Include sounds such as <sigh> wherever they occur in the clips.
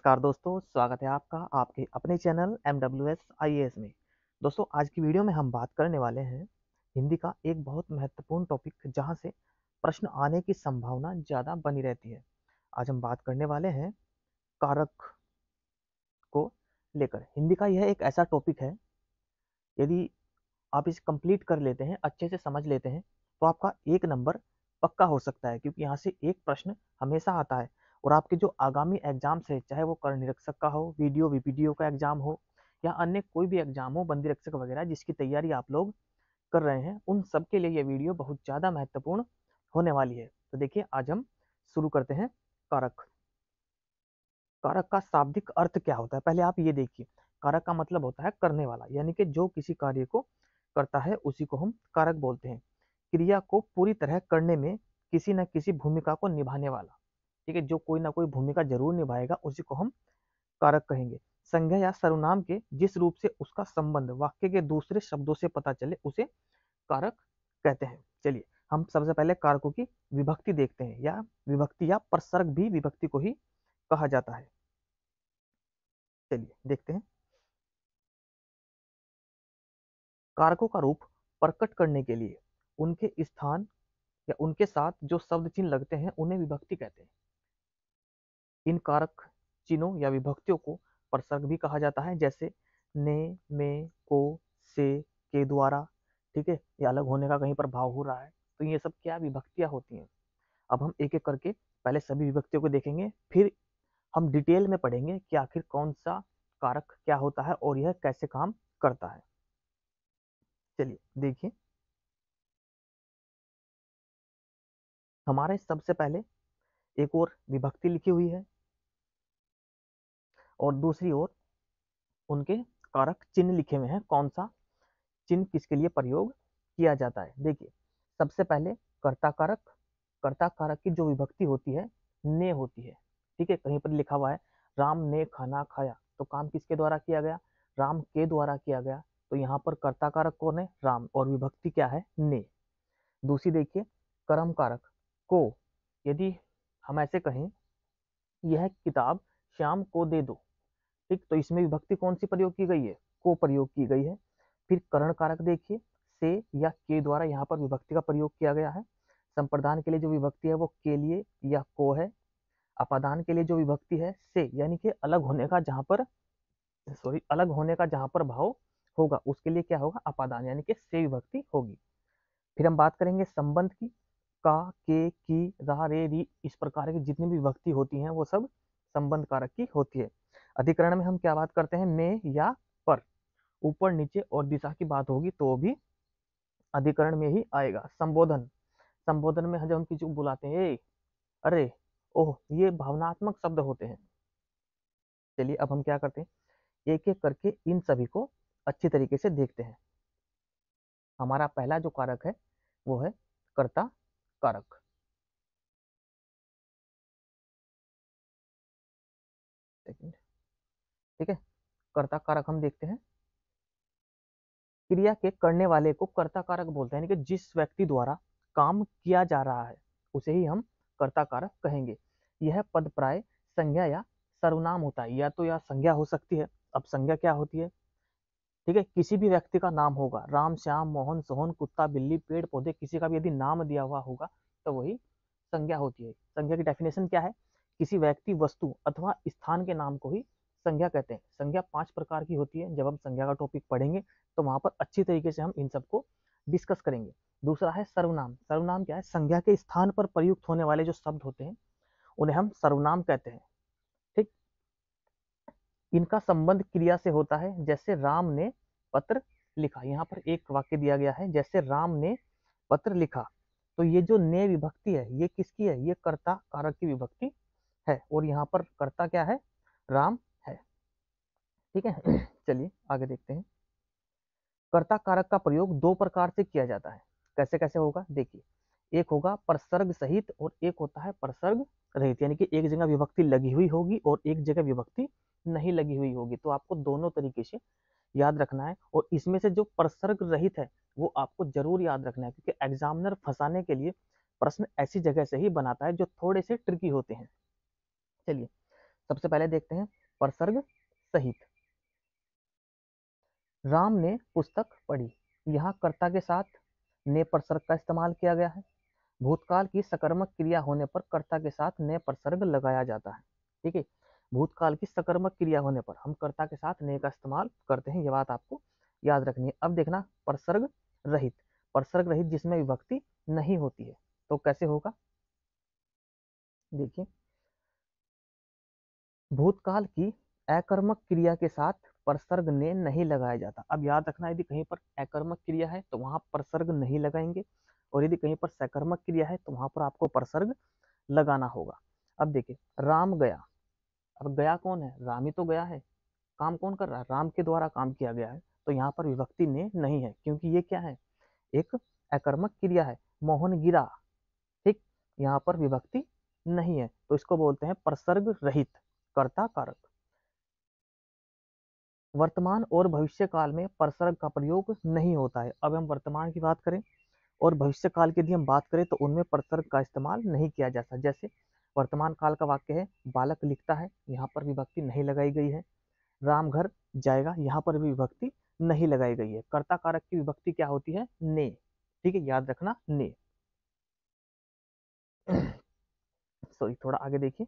नमस्कार दोस्तों स्वागत है आपका आपके अपने channel M W S I S में दोस्तों आज की वीडियो में हम बात करने वाले हैं हिंदी का एक बहुत महत्वपूर्ण टॉपिक जहां से प्रश्न आने की संभावना ज़्यादा बनी रहती है आज हम बात करने वाले हैं कारक को लेकर हिंदी का यह एक ऐसा टॉपिक है यदि आप इसे कंप्लीट कर लेते हैं अच्छे से समझ लेते हैं तो आपका एक नंबर पक्का हो सकता है क्योंकि यहाँ से एक प्रश्न हमेशा आता है और आपके जो आगामी एग्जाम्स है चाहे वो कर निरीक्षक का हो वीडियो वीपीडीओ का एग्जाम हो या अन्य कोई भी एग्जाम हो बंदी रक्षक वगैरह जिसकी तैयारी आप लोग कर रहे हैं उन सब के लिए ये वीडियो बहुत ज़्यादा महत्वपूर्ण होने वाली है तो देखिए आज हम शुरू करते हैं कारक कारक का शाब्दिक अर्थ क्या होता है पहले आप ये देखिए कारक का मतलब होता है करने वाला यानी कि जो किसी कार्य को करता है उसी को हम कारक बोलते हैं क्रिया को पूरी तरह करने में किसी न किसी भूमिका को निभाने वाला ठीक है जो कोई ना कोई भूमिका जरूर निभाएगा उसी को हम कारक कहेंगे संज्ञा या सर्वनाम के जिस रूप से उसका संबंध वाक्य के दूसरे शब्दों से पता चले उसे कारक कहते हैं चलिए हम सबसे पहले कारकों की विभक्ति देखते हैं या विभक्ति या प्रसर्ग भी विभक्ति को ही कहा जाता है चलिए देखते हैं कारकों का रूप प्रकट करने के लिए उनके स्थान या उनके साथ जो शब्द चिन्ह लगते हैं उन्हें विभक्ति कहते हैं इन कारक चिन्हों या विभक्तियों को प्रसर्ग भी कहा जाता है जैसे ने मे को से के द्वारा ठीक है ये अलग होने का कहीं पर भाव हो रहा है तो ये सब क्या विभक्तियाँ होती हैं अब हम एक एक करके पहले सभी विभक्तियों को देखेंगे फिर हम डिटेल में पढ़ेंगे कि आखिर कौन सा कारक क्या होता है और यह कैसे काम करता है चलिए देखिए हमारे सबसे पहले एक और विभक्ति लिखी हुई है और दूसरी ओर उनके कारक चिन्ह लिखे हुए हैं कौन सा चिन्ह किसके लिए प्रयोग किया जाता है देखिए सबसे पहले कर्ता कारक कर्ता कारक की जो विभक्ति होती है ने होती है ठीक है कहीं पर लिखा हुआ है राम ने खाना खाया तो काम किसके द्वारा किया गया राम के द्वारा किया गया तो यहाँ पर कर्ता कारक कौन है राम और विभक्ति क्या है ने दूसरी देखिए कर्म कारक को यदि हम ऐसे कहें यह किताब श्याम को दे दो ठीक तो इसमें विभक्ति कौन सी प्रयोग की गई है को प्रयोग की गई है फिर करण कारक देखिए से या के द्वारा यहाँ पर विभक्ति का प्रयोग किया गया है संप्रदान के लिए जो विभक्ति है वो के लिए या को है अपादान के लिए जो विभक्ति है से यानी कि अलग होने का जहाँ पर सॉरी अलग होने का जहाँ पर भाव होगा उसके लिए क्या होगा अपादान यानी कि से विभक्ति होगी फिर हम बात करेंगे संबंध की का के की रा रे री इस प्रकार की जितनी भी व्यक्ति होती हैं वो सब संबंध कारक की होती है अधिकरण में हम क्या बात करते हैं मैं या पर ऊपर नीचे और दिशा की बात होगी तो भी अधिकरण में ही आएगा संबोधन संबोधन में जब हम किसी को बुलाते हैं अरे ओह ये भावनात्मक शब्द होते हैं चलिए अब हम क्या करते हैं एक एक करके इन सभी को अच्छी तरीके से देखते हैं हमारा पहला जो कारक है वो है कर्ता कारक ठीक है कर्ता कारक हम देखते हैं क्रिया के करने वाले को कर्ता कारक बोलते हैं कि जिस व्यक्ति द्वारा काम किया जा रहा है उसे ही हम कर्ता कारक कहेंगे यह पद प्राय संज्ञा या सर्वनाम होता है या तो यह संज्ञा हो सकती है अब संज्ञा क्या होती है ठीक है किसी भी व्यक्ति का नाम होगा राम श्याम मोहन सोहन कुत्ता बिल्ली पेड़ पौधे किसी का भी यदि नाम दिया हुआ होगा तो वही संज्ञा होती है संज्ञा की डेफिनेशन क्या है किसी व्यक्ति वस्तु अथवा स्थान के नाम को ही संज्ञा कहते हैं संज्ञा पांच प्रकार की होती है जब हम संज्ञा का टॉपिक पढ़ेंगे तो वहां पर अच्छी तरीके से हम इन सबको डिस्कस करेंगे दूसरा है सर्वनाम सर्वनाम क्या है संज्ञा के स्थान पर प्रयुक्त होने वाले जो शब्द होते हैं उन्हें हम सर्वनाम कहते हैं इनका संबंध क्रिया से होता है जैसे राम ने पत्र लिखा यहाँ पर एक वाक्य दिया गया है जैसे राम ने पत्र लिखा तो ये जो ने विभक्ति है ये किसकी है ये कर्ता कारक की विभक्ति है और यहाँ पर कर्ता क्या है राम है ठीक है <clears throat> चलिए आगे देखते हैं कर्ता कारक का प्रयोग दो प्रकार से किया जाता है कैसे कैसे होगा देखिए एक होगा प्रसर्ग सहित और एक होता है प्रसर्ग रहित यानी कि एक जगह विभक्ति लगी हुई होगी और एक जगह विभक्ति नहीं लगी हुई होगी तो आपको दोनों तरीके से याद रखना है और इसमें से जो प्रसर्ग रहित है वो आपको जरूर याद रखना है क्योंकि एग्जामिनर फंसाने के लिए प्रश्न ऐसी जगह से ही बनाता है जो थोड़े से ट्रिकी होते हैं चलिए सबसे पहले देखते हैं प्रसर्ग सहित राम ने पुस्तक पढ़ी यहाँ कर्ता के साथ ने प्रसर्ग का इस्तेमाल किया गया है भूतकाल की सकर्मक क्रिया होने पर कर्ता के साथ ने प्रसर्ग लगाया जाता है ठीक है भूतकाल की सकर्मक क्रिया होने पर हम कर्ता के साथ ने का इस्तेमाल करते हैं ये बात आपको याद रखनी है अब देखना प्रसर्ग रहित प्रसर्ग रहित जिसमें विभक्ति नहीं होती है तो कैसे होगा देखिए भूतकाल की अकर्मक क्रिया के साथ प्रसर्ग ने नहीं लगाया जाता अब याद रखना यदि कहीं पर अकर्मक क्रिया है तो वहां प्रसर्ग नहीं लगाएंगे और यदि कहीं पर सकर्मक क्रिया है तो वहां पर आपको प्रसर्ग लगाना होगा अब देखिए राम गया अब गया कौन है राम ही तो गया है काम कौन कर रहा है राम के द्वारा काम किया गया है तो यहाँ पर विभक्ति ने नहीं है क्योंकि ये क्या है एक अकर्मक क्रिया है मोहन गिरा ठीक यहाँ पर विभक्ति नहीं है तो इसको बोलते हैं प्रसर्ग रहित कर्ता कारक वर्तमान और भविष्य काल में प्रसर्ग का प्रयोग नहीं होता है अब हम वर्तमान की बात करें और भविष्य काल की यदि हम बात करें तो उनमें प्रसर्ग का इस्तेमाल नहीं किया जाता जैसे वर्तमान काल का वाक्य है बालक लिखता है यहाँ पर विभक्ति नहीं लगाई गई है राम घर जाएगा यहाँ पर भी विभक्ति नहीं लगाई गई है कर्ता कारक की विभक्ति क्या होती है ने ठीक है याद रखना ने <clears throat> सॉरी थोड़ा आगे देखिए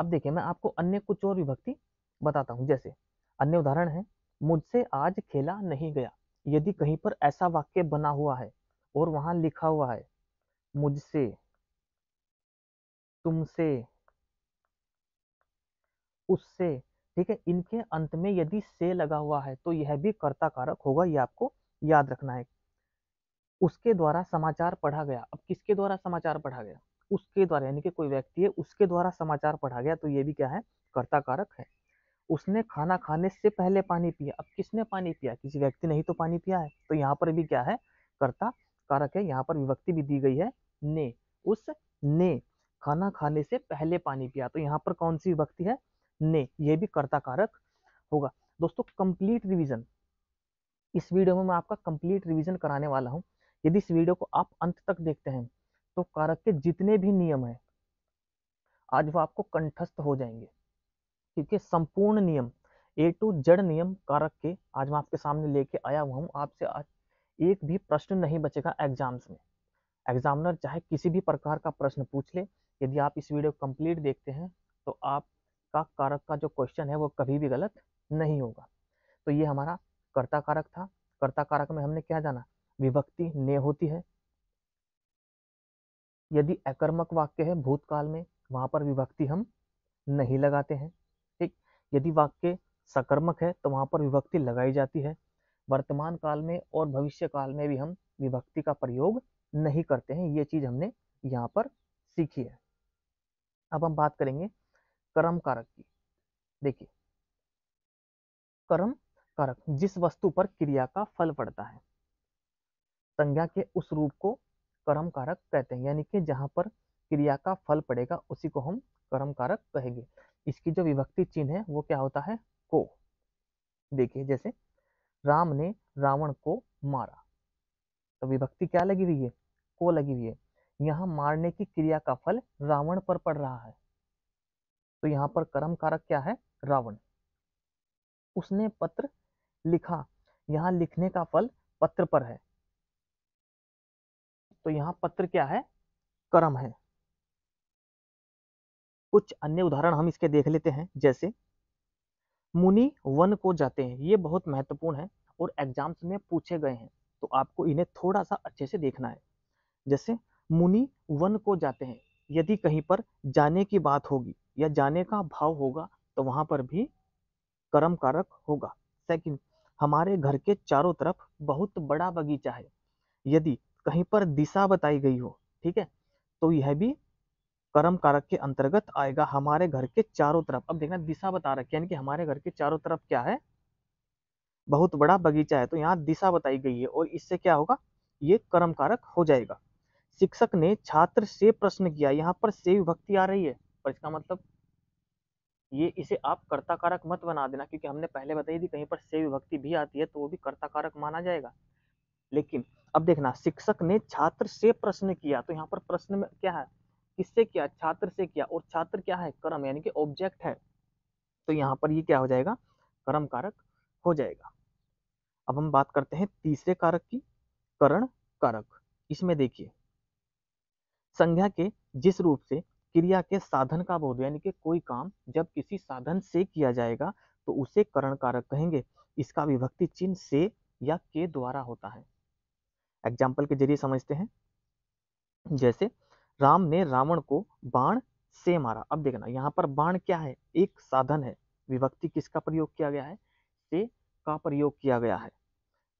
अब देखिए मैं आपको अन्य कुछ और विभक्ति बताता हूँ जैसे अन्य उदाहरण है मुझसे आज खेला नहीं गया यदि कहीं पर ऐसा वाक्य बना हुआ है और वहां लिखा हुआ है मुझसे तुमसे उससे ठीक है इनके अंत में यदि से लगा हुआ है तो यह भी कर्ता कारक होगा ये आपको याद रखना है उसके द्वारा समाचार पढ़ा गया अब किसके द्वारा समाचार पढ़ा गया उसके द्वारा यानी कि कोई व्यक्ति है उसके द्वारा समाचार पढ़ा गया तो यह भी क्या है कर्ता कारक है उसने खाना खाने से पहले पानी पिया अब किसने पानी पिया किसी व्यक्ति ने ही तो पानी पिया है तो यहाँ पर भी क्या है कर्ता कारक है यहाँ पर विभक्ति भी दी गई है ने उस ने खाना खाने से पहले पानी पिया तो यहाँ पर कौन सी विभक्ति है ने ये भी कर्ता कारक होगा दोस्तों कंप्लीट रिवीजन इस वीडियो में मैं आपका कंप्लीट रिवीजन कराने वाला हूँ यदि इस वीडियो को आप अंत तक देखते हैं तो कारक के जितने भी नियम हैं आज वो आपको कंठस्थ हो जाएंगे क्योंकि संपूर्ण नियम ए टू जड़ नियम कारक के आज मैं आपके सामने लेके आया हुआ हूँ आपसे आज एक भी प्रश्न नहीं बचेगा एग्जाम्स में एग्जामिनर चाहे किसी भी प्रकार का प्रश्न पूछ ले यदि आप इस वीडियो कंप्लीट देखते हैं तो आपका कारक का जो क्वेश्चन है वो कभी भी गलत नहीं होगा तो ये हमारा कर्ता कारक था कर्ता कारक में हमने क्या जाना विभक्ति ने होती है यदि अकर्मक वाक्य है भूतकाल में वहां पर विभक्ति हम नहीं लगाते हैं ठीक यदि वाक्य सकर्मक है तो वहां पर विभक्ति लगाई जाती है वर्तमान काल में और भविष्य काल में भी हम विभक्ति का प्रयोग नहीं करते हैं ये चीज हमने यहाँ पर सीखी है अब हम बात करेंगे कर्म कारक की देखिए कर्म कारक जिस वस्तु पर क्रिया का फल पड़ता है संज्ञा के उस रूप को कर्म कारक कहते हैं यानी कि जहां पर क्रिया का फल पड़ेगा उसी को हम कर्म कारक कहेंगे इसकी जो विभक्ति चिन्ह है वो क्या होता है को देखिए जैसे राम ने रावण को मारा तो विभक्ति क्या लगी हुई है को लगी हुई है यहाँ मारने की क्रिया का फल रावण पर पड़ रहा है तो यहाँ पर कर्म कारक क्या है रावण उसने पत्र लिखा यहाँ लिखने का फल पत्र पर है तो यहाँ पत्र क्या है कर्म है कुछ अन्य उदाहरण हम इसके देख लेते हैं जैसे मुनि वन को जाते हैं ये बहुत महत्वपूर्ण है और एग्जाम्स में पूछे गए हैं तो आपको इन्हें थोड़ा सा अच्छे से देखना है जैसे मुनि वन को जाते हैं यदि कहीं पर जाने की बात होगी या जाने का भाव होगा तो वहाँ पर भी कर्म कारक होगा सेकंड हमारे घर के चारों तरफ बहुत बड़ा बगीचा है यदि कहीं पर दिशा बताई गई हो ठीक है तो यह भी कर्म कारक के अंतर्गत आएगा हमारे घर के चारों तरफ अब देखना दिशा बता रखी है यानी कि हमारे घर के चारों तरफ क्या है बहुत बड़ा बगीचा है तो यहाँ दिशा बताई गई है और इससे क्या होगा ये कर्म कारक हो जाएगा शिक्षक ने छात्र से प्रश्न किया यहाँ पर से विभक्ति आ रही है पर इसका मतलब ये इसे आप कर्ता कारक मत बना देना क्योंकि हमने पहले बताई थी कहीं पर से विभक्ति भी आती है तो वो भी कर्ता कारक माना जाएगा लेकिन अब देखना शिक्षक ने छात्र से प्रश्न किया तो यहाँ पर प्रश्न में क्या है किससे किया छात्र से किया और छात्र क्या है कर्म यानी कि ऑब्जेक्ट है तो यहाँ पर ये क्या हो जाएगा कर्म कारक हो जाएगा अब हम बात करते हैं तीसरे कारक की करण कारक इसमें देखिए संज्ञा के जिस रूप से क्रिया के साधन का बोध यानी कि कोई काम जब किसी साधन से किया जाएगा तो उसे करण कारक कहेंगे इसका विभक्ति चिन्ह से या के द्वारा होता है एग्जाम्पल के जरिए समझते हैं जैसे राम ने रावण को बाण से मारा अब देखना यहाँ पर बाण क्या है एक साधन है विभक्ति किसका प्रयोग किया गया है से का प्रयोग किया गया है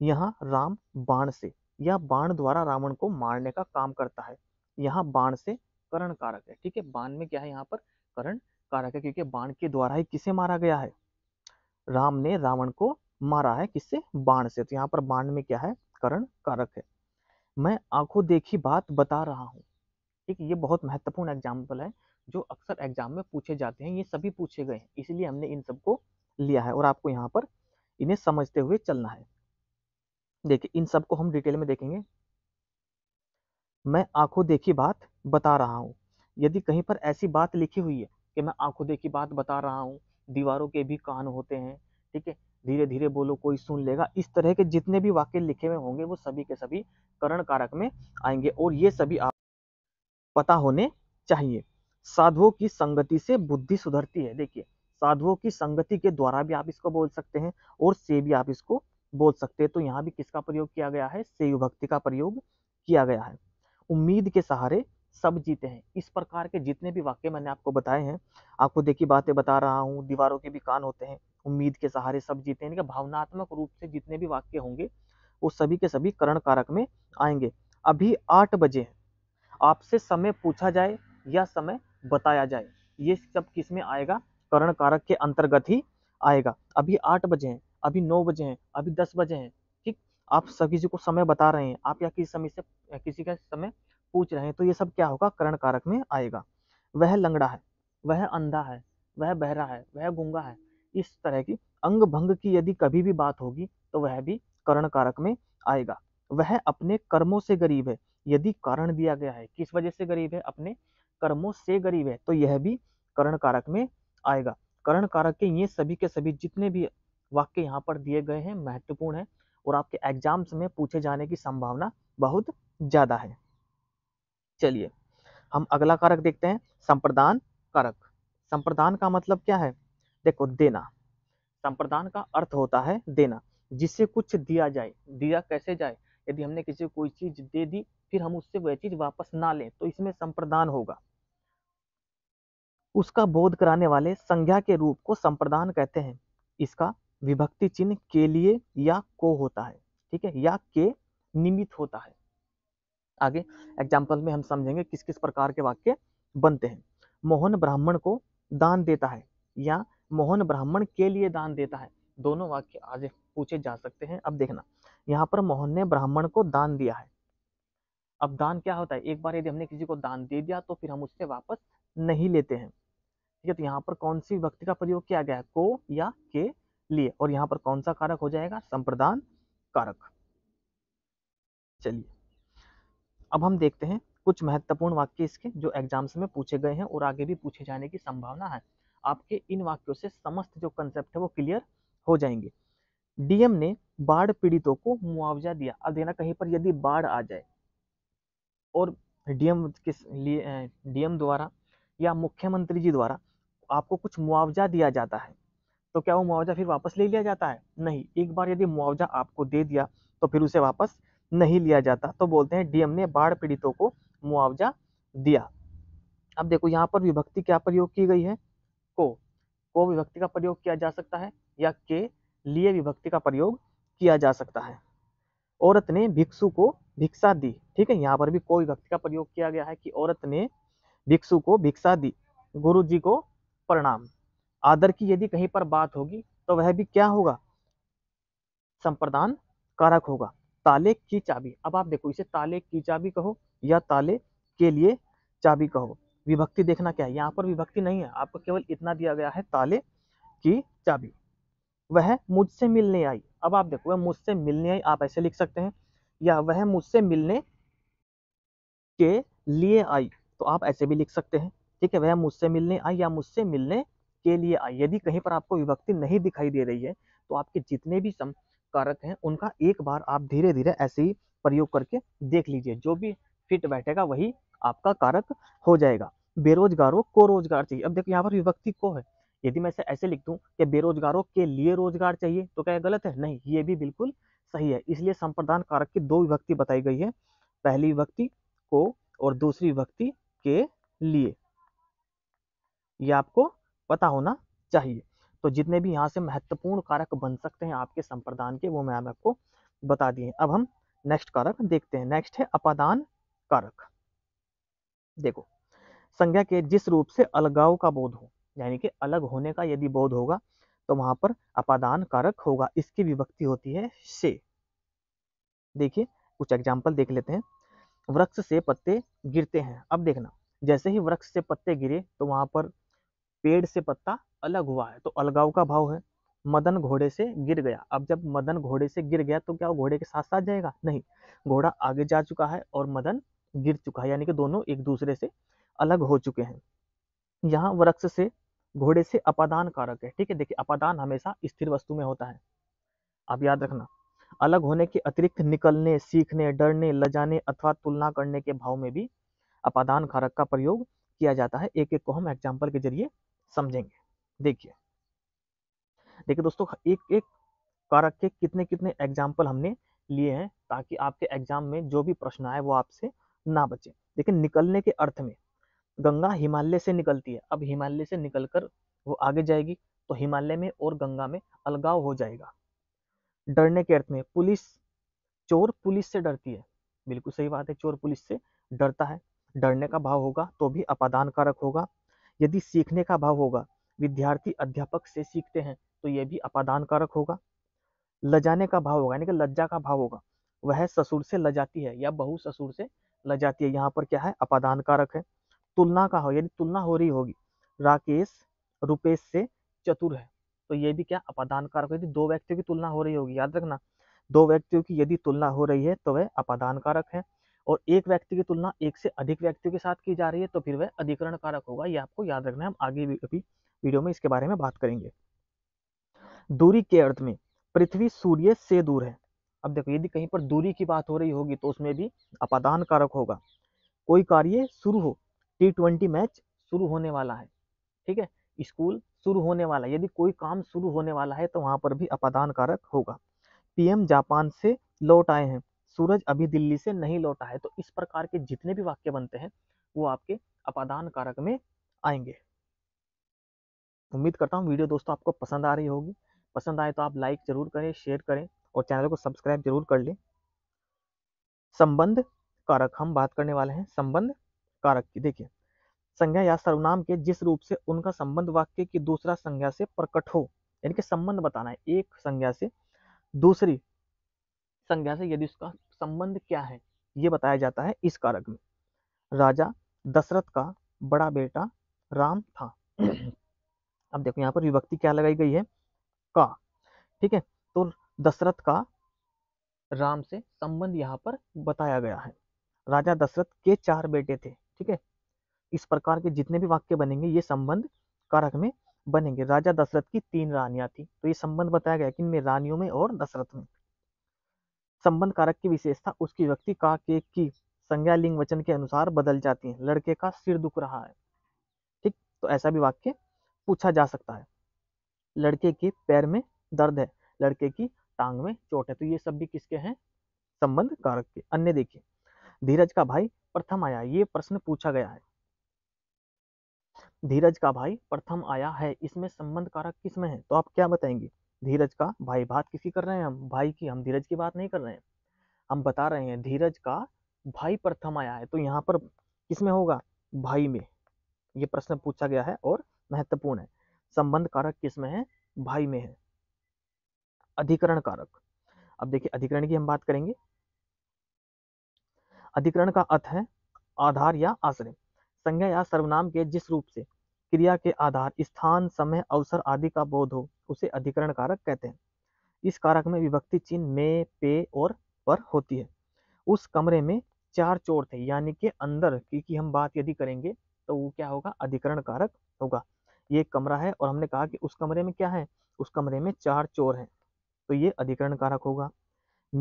यहाँ राम बाण से यह बाण द्वारा रावण को मारने का काम करता है यहाँ बाण से करण कारक है ठीक है बाण में क्या है यहाँ पर करण कारक है क्योंकि बाण के द्वारा ही किसे मारा गया है राम ने रावण को मारा है किससे बाण से तो यहाँ पर बाण में क्या है करण कारक है मैं आंखों देखी बात बता रहा हूँ ठीक है ये बहुत महत्वपूर्ण एग्जाम्पल है जो अक्सर एग्जाम में पूछे जाते हैं ये सभी पूछे गए हैं इसलिए हमने इन सबको लिया है और आपको यहाँ पर इन्हें समझते हुए चलना है देखिए इन सबको हम डिटेल में देखेंगे मैं आंखों देखी बात बता रहा हूँ यदि कहीं पर ऐसी बात लिखी हुई है कि मैं आंखों देखी बात बता रहा हूँ दीवारों के भी कान होते हैं ठीक है धीरे धीरे बोलो कोई सुन लेगा इस तरह के जितने भी वाक्य लिखे हुए होंगे वो सभी के सभी करण कारक में आएंगे और ये सभी आप पता होने चाहिए साधुओं की संगति से बुद्धि सुधरती है देखिए साधुओं की संगति के द्वारा भी आप इसको बोल सकते हैं और से भी आप इसको बोल सकते हैं तो यहाँ भी किसका प्रयोग किया गया है से भक्ति का प्रयोग किया गया है उम्मीद के सहारे सब जीते हैं इस प्रकार के जितने भी वाक्य मैंने आपको बताए हैं आपको देखिए बातें बता रहा हूँ दीवारों के भी कान होते हैं उम्मीद के सहारे सब जीते हैं भावनात्मक रूप से जितने भी वाक्य होंगे वो सभी के सभी करण कारक में आएंगे अभी आठ बजे हैं आपसे समय पूछा जाए या समय बताया जाए ये सब किस में आएगा करण कारक के अंतर्गत ही आएगा अभी आठ बजे हैं अभी नौ बजे हैं अभी दस बजे हैं ठीक आप सब किसी को समय बता रहे हैं आप या किसी समय से किसी का समय पूछ रहे हैं तो ये सब क्या होगा करण कारक में आएगा वह लंगड़ा है वह अंधा है वह बहरा है वह गूंगा है इस तरह की अंग भंग की यदि कभी भी बात होगी तो वह भी करण कारक में आएगा वह अपने कर्मों से गरीब है यदि कारण दिया गया है किस वजह से गरीब है अपने कर्मों से गरीब है तो यह भी करण कारक में आएगा करण कारक के ये सभी के सभी जितने भी वाक्य यहाँ पर दिए गए हैं महत्वपूर्ण है और आपके एग्जाम्स में पूछे जाने की संभावना बहुत ज़्यादा है चलिए हम अगला कारक देखते हैं संप्रदान कारक संप्रदान का मतलब क्या है देखो देना संप्रदान का अर्थ होता है देना जिससे कुछ दिया जाए दिया कैसे जाए यदि हमने किसी को कोई चीज़ दे दी फिर हम उससे वह चीज़ वापस ना लें तो इसमें संप्रदान होगा उसका बोध कराने वाले संज्ञा के रूप को संप्रदान कहते हैं इसका विभक्ति चिन्ह के लिए या को होता है ठीक है या के निमित होता है आगे एग्जाम्पल में हम समझेंगे किस किस प्रकार के वाक्य बनते हैं मोहन ब्राह्मण को दान देता है या मोहन ब्राह्मण के लिए दान देता है दोनों वाक्य आज पूछे जा सकते हैं अब देखना यहाँ पर मोहन ने ब्राह्मण को दान दिया है अब दान क्या होता है एक बार यदि हमने किसी को दान दे दिया तो फिर हम उससे वापस नहीं लेते हैं ठीक है तो यहाँ पर कौन सी व्यक्ति का प्रयोग किया गया है को या के लिए और यहाँ पर कौन सा कारक हो जाएगा संप्रदान कारक चलिए अब हम देखते हैं कुछ महत्वपूर्ण वाक्य इसके जो एग्जाम्स में पूछे गए हैं और आगे भी पूछे जाने की संभावना है आपके इन वाक्यों से समस्त जो कंसेप्ट है वो क्लियर हो जाएंगे डीएम ने बाढ़ पीड़ितों को मुआवजा दिया अब देना कहीं पर यदि बाढ़ आ जाए और डीएम के लिए डीएम द्वारा या मुख्यमंत्री जी द्वारा आपको कुछ मुआवजा दिया जाता है तो क्या वो मुआवजा फिर वापस ले लिया जाता है नहीं एक बार यदि मुआवजा आपको दे दिया तो फिर उसे वापस नहीं लिया जाता तो बोलते हैं डीएम ने बाढ़ पीड़ितों को मुआवजा दिया अब देखो यहाँ पर विभक्ति क्या प्रयोग की गई है को को विभक्ति का प्रयोग किया जा सकता है या के लिए विभक्ति का प्रयोग किया जा सकता है औरत ने भिक्षु को भिक्षा दी ठीक है यहाँ पर भी कोई विभक्ति का प्रयोग किया गया है कि औरत ने भिक्षु को भिक्षा दी गुरु जी को प्रणाम आदर की यदि कहीं पर बात होगी तो वह भी क्या होगा संप्रदान कारक होगा ताले की चाबी अब आप देखो इसे ताले की चाबी कहो या ताले के लिए चाबी कहो विभक्ति देखना क्या है यहाँ पर विभक्ति नहीं है आपको केवल इतना दिया गया है ताले की चाबी वह मुझसे मिलने आई अब आप देखो वह मुझसे मिलने आई आप ऐसे लिख सकते हैं या वह मुझसे मिलने के लिए आई तो आप ऐसे भी लिख सकते हैं ठीक है वह मुझसे मिलने आई या मुझसे मिलने के लिए आई यदि कहीं पर आपको विभक्ति नहीं दिखाई दे रही है तो आपके जितने भी सम कारक हैं उनका एक बार आप धीरे धीरे ऐसे ही प्रयोग करके देख लीजिए जो भी फिट बैठेगा वही आपका कारक हो जाएगा बेरोजगारों को रोजगार चाहिए अब देखो यहाँ पर विभक्ति को है यदि मैं इसे ऐसे लिख दूँ कि बेरोजगारों के लिए रोजगार चाहिए तो क्या गलत है नहीं ये भी बिल्कुल सही है इसलिए संप्रदान कारक की दो विभक्ति बताई गई है पहली विभक्ति को और दूसरी विभक्ति के लिए ये आपको पता होना चाहिए तो जितने भी यहाँ से महत्वपूर्ण कारक बन सकते हैं आपके संप्रदान के वो मैं आपको बता दिए अब हम नेक्स्ट कारक देखते हैं नेक्स्ट है अपादान कारक देखो संज्ञा के जिस रूप से अलगाव का बोध हो यानी कि अलग होने का यदि बोध होगा तो वहां पर अपादान कारक होगा इसकी विभक्ति होती है से देखिए कुछ एग्जाम्पल देख लेते हैं वृक्ष से पत्ते गिरते हैं अब देखना जैसे ही वृक्ष से पत्ते गिरे तो वहां पर पेड़ से पत्ता अलग हुआ है तो अलगाव का भाव है मदन घोड़े से गिर गया अब जब मदन घोड़े से गिर गया तो क्या वो घोड़े के साथ साथ जाएगा नहीं घोड़ा आगे जा चुका है और मदन गिर चुका है यानी कि दोनों एक दूसरे से अलग हो चुके हैं यहाँ वृक्ष से घोड़े से अपादान कारक है ठीक है देखिए अपादान हमेशा स्थिर वस्तु में होता है आप याद रखना अलग होने के अतिरिक्त निकलने सीखने डरने लजाने अथवा तुलना करने के भाव में भी अपादान कारक का प्रयोग किया जाता है एक एक को हम एग्जाम्पल के जरिए समझेंगे देखिए देखिए दोस्तों एक एक कारक के कितने कितने एग्जाम्पल हमने लिए हैं ताकि आपके एग्जाम में जो भी प्रश्न आए वो आपसे ना बचे देखिए निकलने के अर्थ में गंगा हिमालय से निकलती है अब हिमालय से निकलकर वो आगे जाएगी तो हिमालय में और गंगा में अलगाव हो जाएगा डरने के अर्थ में पुलिस चोर पुलिस से डरती है बिल्कुल सही बात है चोर पुलिस से डरता है डरने का भाव होगा तो भी अपादान कारक होगा यदि सीखने का भाव होगा विद्यार्थी अध्यापक से सीखते हैं तो यह भी अपादान कारक होगा लजाने का भाव होगा यानी कि लज्जा का भाव होगा वह ससुर से लजाती है या बहु ससुर से लजाती है यहाँ पर क्या है अपादान कारक है तुलना का हो यानी तुलना हो रही होगी राकेश रुपेश से चतुर है तो ये भी क्या अपादान कारक यदि दो व्यक्तियों की तुलना हो रही होगी याद रखना दो व्यक्तियों की यदि तुलना हो रही है तो वह अपादान कारक है और एक व्यक्ति की तुलना एक से अधिक व्यक्तियों के साथ की जा रही है तो फिर वह अधिकरण कारक होगा ये आपको याद रखना है हम आगे भी अभी वीडियो में इसके बारे में बात करेंगे दूरी के अर्थ में पृथ्वी सूर्य से दूर है अब देखो यदि कहीं पर दूरी की बात हो रही होगी तो उसमें भी अपादान कारक होगा कोई कार्य शुरू हो टी ट्वेंटी मैच शुरू होने वाला है ठीक है स्कूल शुरू होने वाला है यदि कोई काम शुरू होने वाला है तो वहाँ पर भी अपादान कारक होगा पीएम जापान से लौट आए हैं सूरज अभी दिल्ली से नहीं लौटा है तो इस प्रकार के जितने भी वाक्य बनते हैं वो आपके अपादान कारक में आएंगे उम्मीद करता हूँ वीडियो दोस्तों आपको पसंद आ रही होगी पसंद आए तो आप लाइक जरूर करें शेयर करें और चैनल को सब्सक्राइब जरूर कर लें संबंध कारक हम बात करने वाले हैं संबंध कारक की देखिए संज्ञा या सर्वनाम के जिस रूप से उनका संबंध वाक्य की दूसरा संज्ञा से प्रकट हो यानी कि संबंध बताना है एक संज्ञा से दूसरी संज्ञा से यदि उसका संबंध क्या है ये बताया जाता है इस कारक में राजा दशरथ का बड़ा बेटा राम था अब देखो यहाँ पर विभक्ति क्या लगाई गई है का ठीक है तो दशरथ का राम से संबंध यहाँ पर बताया गया है राजा दशरथ के चार बेटे थे ठीक है इस प्रकार के जितने भी वाक्य बनेंगे ये संबंध कारक में बनेंगे राजा दशरथ की तीन रानियां थी तो ये संबंध बताया गया कि इनमें रानियों में और दशरथ में संबंध कारक की विशेषता उसकी व्यक्ति का के की संज्ञा लिंग वचन के अनुसार बदल जाती है लड़के का सिर दुख रहा है ठीक तो ऐसा भी वाक्य पूछा जा सकता है लड़के के पैर में दर्द है लड़के की टांग में चोट है तो ये सब भी किसके हैं संबंध कारक के अन्य देखिए धीरज का भाई प्रथम आया ये प्रश्न पूछा गया है धीरज का भाई प्रथम आया है इसमें संबंध कारक किसमें है तो आप क्या बताएंगे धीरज का भाई बात किसकी कर रहे हैं हम भाई की हम धीरज की बात नहीं कर रहे हैं हम बता रहे हैं धीरज का भाई प्रथम आया है तो यहाँ पर किसमें होगा भाई में ये प्रश्न पूछा गया है और महत्वपूर्ण है संबंध कारक किसमें है भाई में है अधिकरण कारक अब देखिए अधिकरण की हम बात करेंगे अधिकरण का अर्थ है आधार या आश्रय संज्ञा या सर्वनाम के जिस रूप से क्रिया के आधार स्थान समय अवसर आदि का बोध हो उसे अधिकरण कारक कहते हैं इस कारक में विभक्ति चिन्ह में पे और पर होती है उस कमरे में चार चोर थे यानी के अंदर की, की हम बात यदि करेंगे तो वो क्या होगा अधिकरण कारक होगा ये कमरा है और हमने कहा कि उस कमरे में क्या है उस कमरे में चार चोर हैं तो ये अधिकरण कारक होगा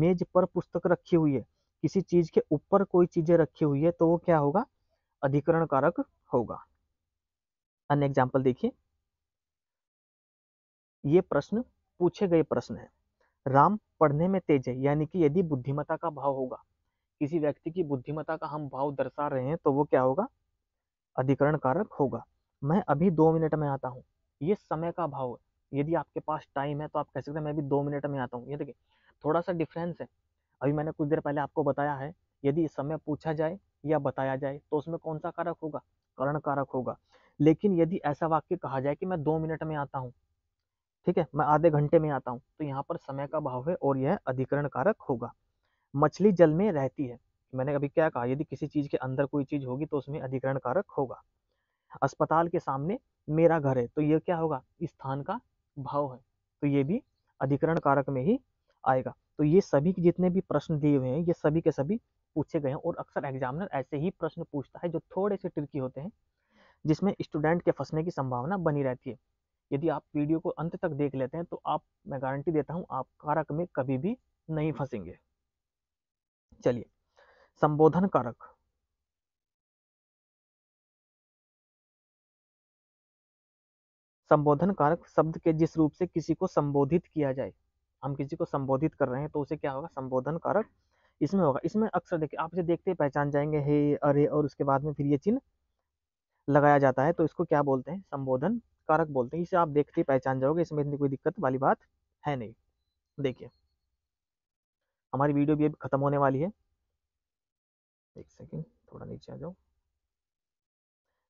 मेज पर पुस्तक रखी हुई है किसी चीज के ऊपर कोई चीजें रखी हुई है तो वो क्या होगा अधिकरण कारक होगा अन्य एग्जाम्पल देखिए ये प्रश्न पूछे गए प्रश्न है राम पढ़ने में तेज है यानी कि यदि बुद्धिमता का भाव होगा किसी व्यक्ति की बुद्धिमता का हम भाव दर्शा रहे हैं तो वो क्या होगा अधिकरण कारक होगा मैं अभी दो मिनट में आता हूँ ये समय का भाव है यदि आपके पास टाइम है तो आप कह सकते हैं मैं भी दो मिनट में आता हूँ ये देखिए थोड़ा सा डिफरेंस है अभी मैंने कुछ देर पहले आपको बताया है यदि इस समय पूछा जाए या बताया जाए तो उसमें कौन सा कारक होगा करण कारक होगा लेकिन यदि ऐसा वाक्य कहा जाए कि मैं दो मिनट में आता हूँ ठीक है मैं आधे घंटे में आता हूँ तो यहाँ पर समय का भाव है और यह अधिकरण कारक होगा मछली जल में रहती है मैंने अभी क्या कहा यदि किसी चीज़ के अंदर कोई चीज़ होगी तो उसमें अधिकरण कारक होगा अस्पताल के सामने मेरा घर है तो यह क्या होगा स्थान का भाव है तो ये भी अधिकरण कारक में ही आएगा तो ये सभी के जितने भी प्रश्न दिए हुए हैं ये सभी के सभी पूछे गए हैं और अक्सर एग्जामिनर ऐसे ही प्रश्न पूछता है जो थोड़े से ट्रिकी होते हैं जिसमें स्टूडेंट के फंसने की संभावना बनी रहती है यदि आप वीडियो को अंत तक देख लेते हैं तो आप मैं गारंटी देता हूँ आप कारक में कभी भी नहीं फंसेंगे चलिए संबोधन कारक संबोधन कारक शब्द के जिस रूप से किसी को संबोधित किया जाए हम किसी को संबोधित कर रहे हैं तो उसे क्या होगा संबोधन कारक इसमें होगा इसमें अक्सर देखिए आप इसे देखते ही पहचान जाएंगे हे अरे और उसके बाद में फिर ये चिन्ह लगाया जाता है तो इसको क्या बोलते हैं संबोधन कारक बोलते हैं इसे आप देखते ही पहचान जाओगे इसमें इतनी कोई दिक्कत वाली बात है नहीं देखिए हमारी वीडियो भी अभी खत्म होने वाली है एक सेकेंड थोड़ा नीचे आ जाओ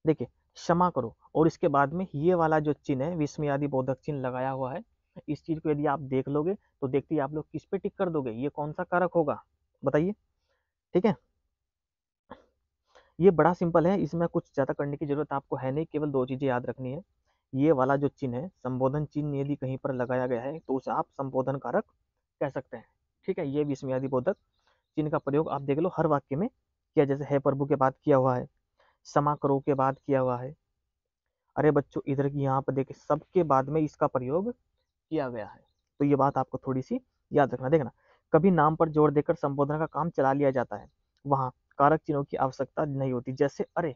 देखिए क्षमा करो और इसके बाद में ये वाला जो चिन्ह है विस्मयादि बोधक चिन्ह लगाया हुआ है इस चीज़ को यदि आप देख लोगे तो देखते ही आप लोग किस पे टिक कर दोगे ये कौन सा कारक होगा बताइए ठीक है ये बड़ा सिंपल है इसमें कुछ ज़्यादा करने की ज़रूरत आपको है नहीं केवल दो चीज़ें याद रखनी है ये वाला जो चिन्ह है संबोधन चिन्ह यदि कहीं पर लगाया गया है तो उसे आप संबोधन कारक कह सकते हैं ठीक है ये भी यदि बोधक चिन्ह का प्रयोग आप देख लो हर वाक्य में किया जैसे है प्रभु के बाद किया हुआ है समा करो के बाद किया हुआ है अरे बच्चों इधर की यहाँ पर देखे सबके बाद में इसका प्रयोग किया गया है तो ये बात आपको थोड़ी सी याद रखना देखना कभी नाम पर जोर देकर संबोधन का काम चला लिया जाता है वहां कारक चिन्हों की आवश्यकता नहीं होती जैसे अरे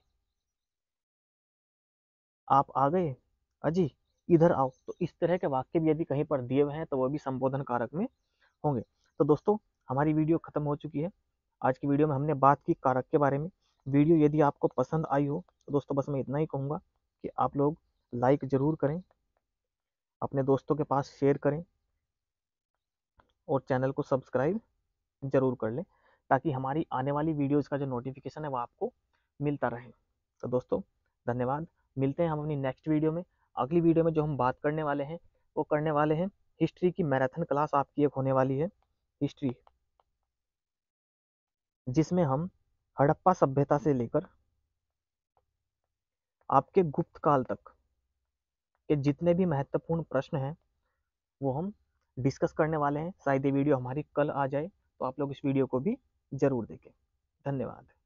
आप आ गए अजी इधर आओ तो इस तरह के वाक्य भी यदि कहीं पर दिए हुए हैं तो वो भी संबोधन कारक में होंगे तो दोस्तों हमारी वीडियो खत्म हो चुकी है आज की वीडियो में हमने बात की कारक के बारे में वीडियो यदि आपको पसंद आई हो तो दोस्तों बस मैं इतना ही कहूँगा कि आप लोग लाइक ज़रूर करें अपने दोस्तों के पास शेयर करें और चैनल को सब्सक्राइब ज़रूर कर लें ताकि हमारी आने वाली वीडियोज़ का जो नोटिफिकेशन है वो आपको मिलता रहे तो दोस्तों धन्यवाद मिलते हैं हम अपनी नेक्स्ट वीडियो में अगली वीडियो में जो हम बात करने वाले हैं वो करने वाले हैं हिस्ट्री की मैराथन क्लास आपकी एक होने वाली है हिस्ट्री जिसमें हम हड़प्पा सभ्यता से लेकर आपके गुप्त काल तक के जितने भी महत्वपूर्ण प्रश्न हैं वो हम डिस्कस करने वाले हैं शायद ये वीडियो हमारी कल आ जाए तो आप लोग इस वीडियो को भी ज़रूर देखें धन्यवाद